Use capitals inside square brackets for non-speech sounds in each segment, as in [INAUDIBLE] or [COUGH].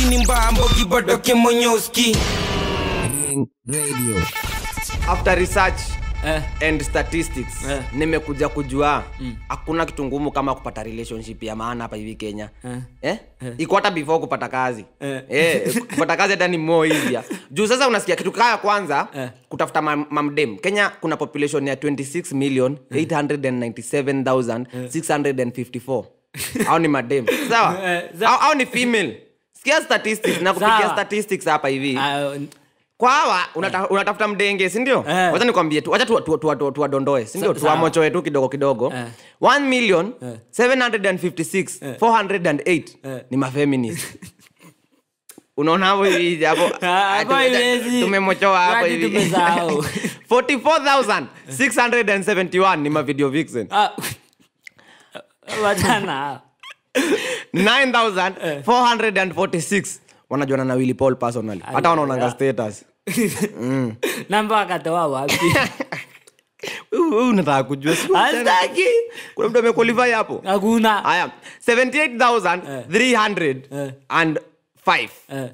mbogi ni mbambo kibodoke monyoski radio after research eh. and statistics eh. nimekuja kujua mm. hakuna mm. kitu ngumu kama kupata relationship ya maana hapa hivi kenya eh. Eh? Eh. iko hata before kupata kazi eh. Eh, kupata kazi hata ni mo hivya juu sasa unasikia kitu kaya kwanza eh. kutafuta mamdem mam kenya kuna population ya 26 million eh. 897654 eh. au ni madem sawa eh. au ni female sikia statistics [LAUGHS] nakupigia statistics hapa hivi kwawa ah, kwa hawa eh. unatafuta mdenge sindio uh, eh. wacha nikwambie tu wacha tuwadondoe sindio tuwamochoe tu kidogo kidogo uh, eh. 1 million uh, 756 408 ni mafeminist [LAUGHS] unaona hapo hivi hapo [LAUGHS] ah, tumemochoa hapo hivi 44671 ni mavideo vixen ah. uh, wachana wanajuana na willi paul personally hata wanaonanga status mm. [LAUGHS] namba wakatoa wapi [LAUGHS] unataka kujua sitaki kuna mtu amequalify hapo hakuna haya 78300 and 5 uh. Eh. Eh.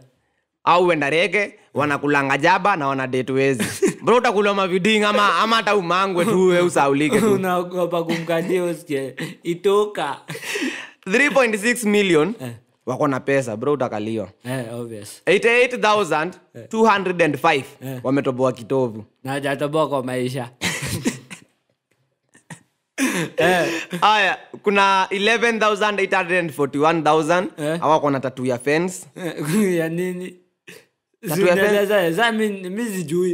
au wendareke wanakulanga jaba na wana date wezi bro utakula maviding ama ama hata umangwe tu we tu [LAUGHS] unaogopa kumkajia usikie itoka 3.6 million eh. wako na pesa bro utakaliwa eh, 88205 eh. wametoboa kitovu najatoboa kwa maisha [LAUGHS] eh. haya kuna 11841 eh. awako na tatu ya fence eh, [LAUGHS] ya nini tatu ya fence.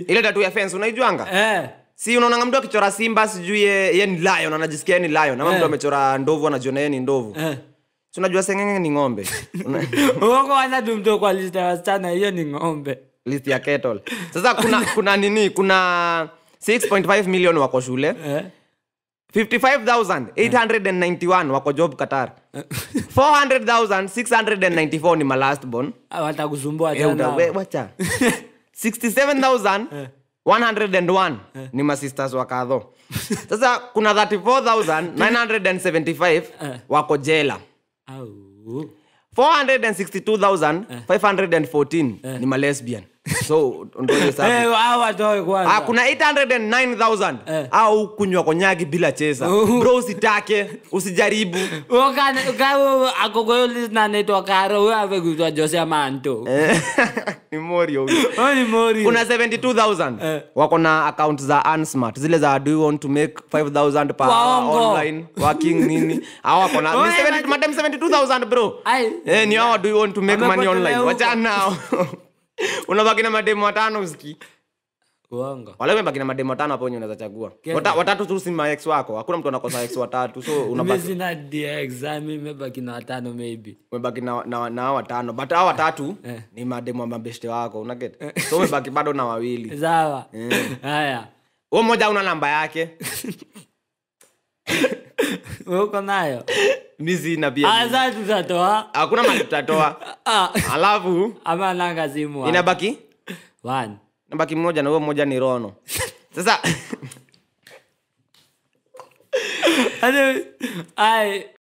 ile tatu ya fence unaijuanga eh si unaona mtu akichora simba sijui ye, ye ni lion anajisikia ni lion ama yeah. mtu eh. amechora ndovu anajiona ye ni ndovu yeah. unajua sengenge ni ng'ombe uko [LAUGHS] kwanza tu kwa list ya wasichana hiyo ni ng'ombe list ya kettle sasa kuna kuna nini kuna 6.5 million wako shule yeah. 55891 wako job qatar 400694 eh. ni malastbon ah, watakusumbua eh, tena wacha 67000 [LAUGHS] Eh. ni masisters wa kadho [LAUGHS] sasa kuna 34975 [LAUGHS] eh. wako jela 462514 eh. ni malesbian Eh, ah, kuna 809000 au eh. ah, kunywa konyagi bila chesa bro usitake usijaribu akogoyolisnanaitwa jose manto eh, [LAUGHS] [LAUGHS] oh, kuna 72000 wako na akaunt za unsmart zile za do you want to make 5000 pa online working nini hao wako na [LAUGHS] madam 72000 bro ni hao do you want to make money online wachana nao unabaki na mademo watano ski walebaki na mademo watano apo enye unaweza chagua watatu tu si maex wako hakuna mtu anakosa ex watatu so umebaki [LAUGHS] ah, na watano maybe umebaki na, na, na watano but hao watatu eh. ni mademo wa mabeshte wako unaget eh. so umebaki bado na wawili [LAUGHS] sawa eh. haya yeah. huo mmoja una namba yake [LAUGHS] uko nayo mizina piatutatoa ah, hakuna mali tutatoa [LAUGHS] ah. alafu ama nangazimu inabaki nabaki mmoja na huyo mmoja ni rono [LAUGHS] sasa